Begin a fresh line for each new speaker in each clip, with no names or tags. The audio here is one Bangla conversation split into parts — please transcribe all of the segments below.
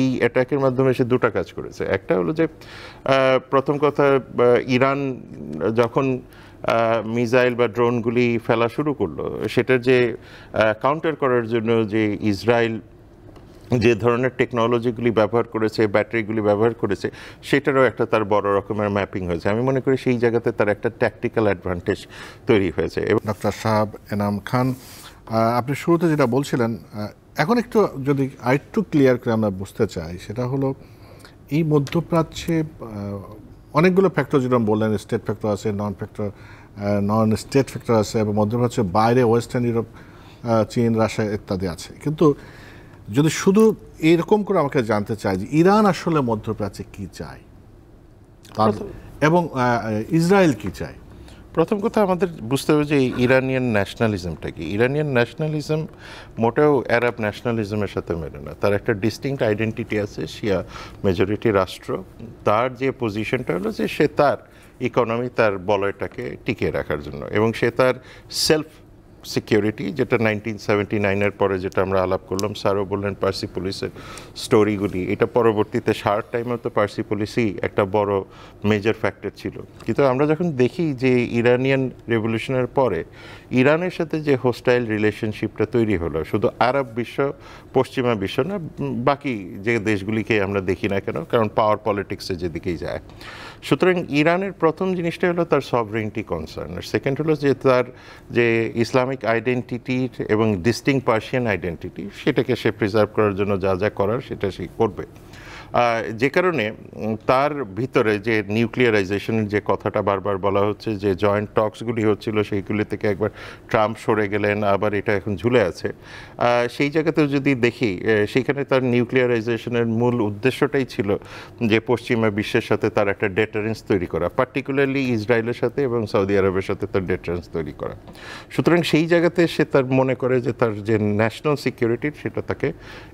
এই অ্যাটাকের মাধ্যমে সে দুটা কাজ করেছে একটা হলো যে প্রথম কথা ইরান যখন মিসাইল বা ড্রোনগুলি ফেলা শুরু করলো সেটার যে কাউন্টার করার জন্য যে ইসরায়েল যে ধরনের টেকনোলজিগুলি ব্যবহার করেছে ব্যাটারিগুলি ব্যবহার করেছে সেটারও একটা তার বড় রকমের ম্যাপিং হয়েছে আমি মনে করি সেই জায়গাতে তার একটা ট্যাকটিক্যাল অ্যাডভান্টেজ তৈরি হয়েছে ডক্টর সাহাব এনাম খান আপনি শুরুতে যেটা বলছিলেন এখন একটু যদি আরেকটু ক্লিয়ার করে আমরা বুঝতে চাই সেটা হলো এই মধ্যপ্রাচ্যে অনেকগুলো ফ্যাক্টর যেরকম বললেন স্টেট ফ্যাক্টর আছে non factor non state factor আছে এবং মধ্যপ্রাচ্যের বাইরে ওয়েস্টার্ন ইউরোপ চীন রাশিয়া ইত্যাদি আছে কিন্তু যদি শুধু এরকম করে আমাকে জানতে চাই যে ইরান আসলে মধ্যপ্রাচ্যে কি চায় এবং ইসরায়েল কি চায় প্রথম কথা আমাদের বুঝতে হবে যে ইরানিয়ান ন্যাশনালিজমটা কি ইরানিয়ান ন্যাশনালিজম মোটেও অ্যারাব ন্যাশনালিজমের সাথে মেলে না তার একটা ডিস্টিংক্ট আইডেন্টিটি আছে শিয়া মেজরিটি রাষ্ট্র তার যে পজিশনটা হলো যে সে তার ইকোনমি তার বলয়টাকে টিকিয়ে রাখার জন্য এবং সে তার সেলফ সিকিউরিটি যেটা নাইনটিন সেভেন্টি নাইনের পরে যেটা আমরা আলাপ করলাম স্যারও বললেন পার্সি পুলিশের স্টোরিগুলি এটা পরবর্তীতে সার টাইমেও তো পার্সি পুলিশই একটা বড় মেজর ফ্যাক্টর ছিল কিন্তু আমরা যখন দেখি যে ইরানিয়ান রেভলিউশনের পরে ইরানের সাথে যে হোস্টাইল রিলেশনশিপটা তৈরি হলো শুধু আরব বিশ্ব পশ্চিমা বিশ্ব না বাকি যে দেশগুলিকে আমরা দেখি না কেন কারণ পাওয়ার পলিটিক্সে যেদিকেই যায় সুতরাং ইরানের প্রথম জিনিসটা হলো তার সভরেন্টি কনসার্ন আর সেকেন্ড হলো যে তার যে ইসলাম ইসলামিক আইডেন্টিটির এবং ডিস্টিং পার্সিয়ান আইডেন্টিটি সেটাকে সে প্রিজার্ভ করার জন্য যা যা করার সেটা সে করবে যে কারণে তার ভিতরে যে নিউক্লিয়ারাইজেশনের যে কথাটা বারবার বলা হচ্ছে যে জয়েন্ট টক্সগুলি হচ্ছিল সেইগুলি থেকে একবার ট্রাম্প সরে গেলেন আবার এটা এখন ঝুলে আছে সেই জায়গাতেও যদি দেখি সেখানে তার নিউক্লিয়ারাইজেশনের মূল উদ্দেশ্যটাই ছিল যে পশ্চিমা বিশ্বের সাথে তার একটা ডেটারেন্স তৈরি করা পার্টিকুলারলি ইসরায়েলের সাথে এবং সৌদি আরবের সাথে তার ডেটারেন্স তৈরি করা সুতরাং সেই জায়গাতে সে তার মনে করে যে তার যে ন্যাশনাল সিকিউরিটি সেটা তাকে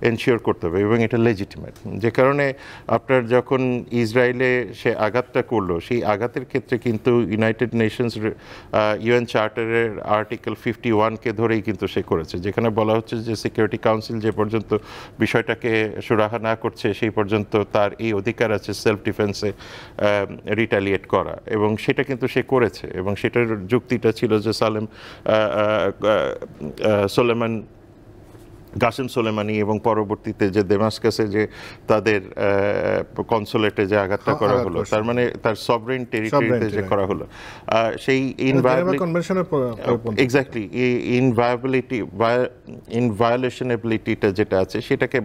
এনশিওর করতে হবে এবং এটা লেজিটিমেট যে কারণে আপনার যখন ইসরায়েলে সে আঘাতটা করলো সেই আঘাতের ক্ষেত্রে কিন্তু ইউনাইটেড নেশনস ইউএন চার্টারের আর্টিকেল ফিফটি ওয়ানকে ধরেই কিন্তু সে করেছে যেখানে বলা হচ্ছে যে সিকিউরিটি কাউন্সিল যে পর্যন্ত বিষয়টাকে সুরাহা না করছে সেই পর্যন্ত তার এই অধিকার আছে সেলফ ডিফেন্সে রিটালিয়েট করা এবং সেটা কিন্তু সে করেছে এবং সেটার যুক্তিটা ছিল যে সালেম সোলেমান গাসিম সোলেমানি এবং পরবর্তীতে যে দেমাস্কাসে যে তাদের কনসোলেটে যে আঘাতটা করা হলো তার মানে তার সবরেন টেরিটরিতে যে করা হলো সেই এক্স্যাক্টলি ইনভায়াবিলিটি ইনভায়োলেশনেবিলিটিটা যেটা আছে সেটাকে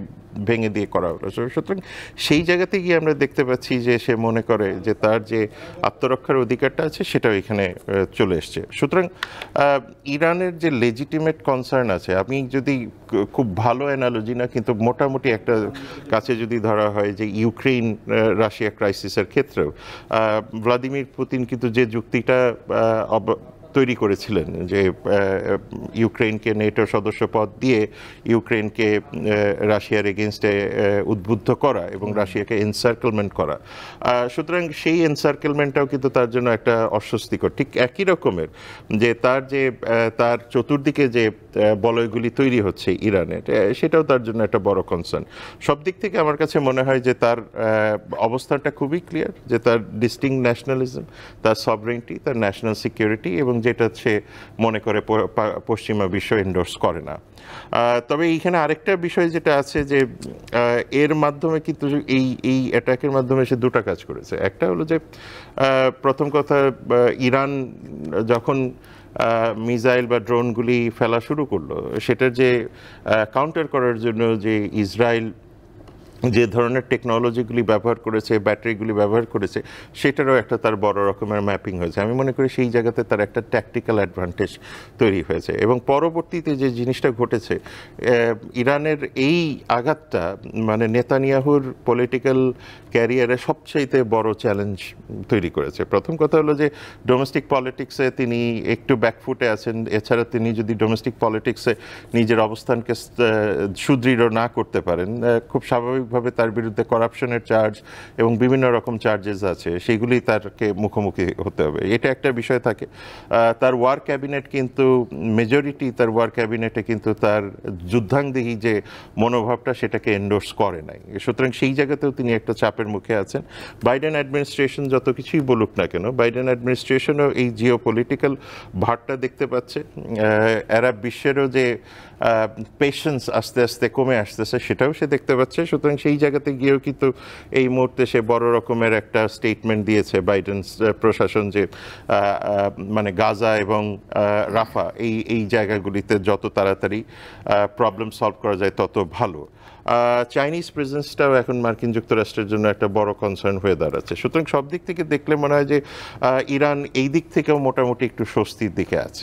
ভেঙে দিয়ে করা হলো সুতরাং সেই জায়গাতে গিয়ে আমরা দেখতে পাচ্ছি যে সে মনে করে যে তার যে আত্মরক্ষার অধিকারটা আছে সেটাও এখানে চলে এসছে সুতরাং ইরানের যে লেজিটিমেট কনসার্ন আছে আপনি যদি খুব ভালো অ্যানালজি না কিন্তু মোটামুটি একটা কাছে যদি ধরা হয় যে ইউক্রেন রাশিয়া ক্রাইসিসের ক্ষেত্রেও ভ্লাদিমির পুতিন কিন্তু যে যুক্তিটা তৈরি করেছিলেন যে ইউক্রেনকে নেটো সদস্যপদ দিয়ে ইউক্রেনকে রাশিয়ার এগেনস্টে উদ্বুদ্ধ করা এবং রাশিয়াকে এনসার্কেলমেন্ট করা সুতরাং সেই এনসার্কেলমেন্টটাও কিন্তু তার জন্য একটা অস্বস্তিকর ঠিক একই রকমের যে তার যে তার চতুর্দিকে যে বলয়গুলি তৈরি হচ্ছে ইরানের সেটাও তার জন্য একটা বড় কনসার্ন সব দিক থেকে আমার কাছে মনে হয় যে তার অবস্থানটা খুবই ক্লিয়ার যে তার ডিস্টিং ন্যাশনালিজম তার সবরেন্টি তার ন্যাশনাল সিকিউরিটি এবং যেটা সে মনে করে পশ্চিমা বিশ্ব এন্ডোর্স করে না তবে এইখানে আরেকটা বিষয় যেটা আছে যে এর মাধ্যমে কিন্তু এই এই অ্যাটাকের মাধ্যমে সে দুটা কাজ করেছে একটা হলো যে প্রথম কথা ইরান যখন মিসাইল বা ড্রোনগুলি ফেলা শুরু করলো সেটার যে কাউন্টার করার জন্য যে ইসরায়েল যে ধরনের টেকনোলজিগুলি ব্যবহার করেছে ব্যাটারিগুলি ব্যবহার করেছে সেটারও একটা তার বড় রকমের ম্যাপিং হয়েছে আমি মনে করি সেই জায়গাতে তার একটা ট্যাকটিক্যাল অ্যাডভান্টেজ তৈরি হয়েছে এবং পরবর্তীতে যে জিনিসটা ঘটেছে ইরানের এই আঘাতটা মানে নেতানিয়াহুর পলিটিক্যাল ক্যারিয়ারে সবচাইতে বড় চ্যালেঞ্জ তৈরি করেছে প্রথম কথা হলো যে ডোমেস্টিক পলিটিক্সে তিনি একটু ব্যাকফুটে আছেন এছাড়া তিনি যদি ডোমেস্টিক পলিটিক্সে নিজের অবস্থানকে সুদৃঢ় না করতে পারেন খুব স্বাভাবিক সামগ্রিকভাবে তার বিরুদ্ধে করাপশনের চার্জ এবং বিভিন্ন রকম চার্জেস আছে সেগুলি তারকে মুখোমুখি হতে হবে এটা একটা বিষয় থাকে তার ওয়ার ক্যাবিনেট কিন্তু মেজরিটি তার ওয়ার ক্যাবিনেটে কিন্তু তার যুদ্ধাঙ্গদেহী যে মনোভাবটা সেটাকে এন্ডোর্স করে নাই সুতরাং সেই জায়গাতেও তিনি একটা চাপের মুখে আছেন বাইডেন অ্যাডমিনিস্ট্রেশন যত কিছুই বলুক না কেন বাইডেন অ্যাডমিনিস্ট্রেশনও এই জিও পলিটিক্যাল ভারটা দেখতে পাচ্ছে অ্যারাব বিশ্বেরও যে পেশেন্স আস্তে আস্তে কমে আসতেছে সেটাও সে দেখতে পাচ্ছে সুতরাং সেই জায়গাতে গিয়েও কিন্তু এই মুহূর্তে সে বড় রকমের একটা স্টেটমেন্ট দিয়েছে বাইডেন প্রশাসন যে মানে গাজা এবং রাফা এই এই জায়গাগুলিতে যত তাড়াতাড়ি প্রবলেম সলভ করা যায় তত ভালো চাইনিজ প্রেজেন্সটাও এখন মার্কিন যুক্তরাষ্ট্রের জন্য একটা বড় কনসার্ন হয়ে দাঁড়াচ্ছে সুতরাং সব দিক থেকে দেখলে মনে হয় যে ইরান এই দিক থেকেও মোটামুটি একটু স্বস্তির দিকে আছে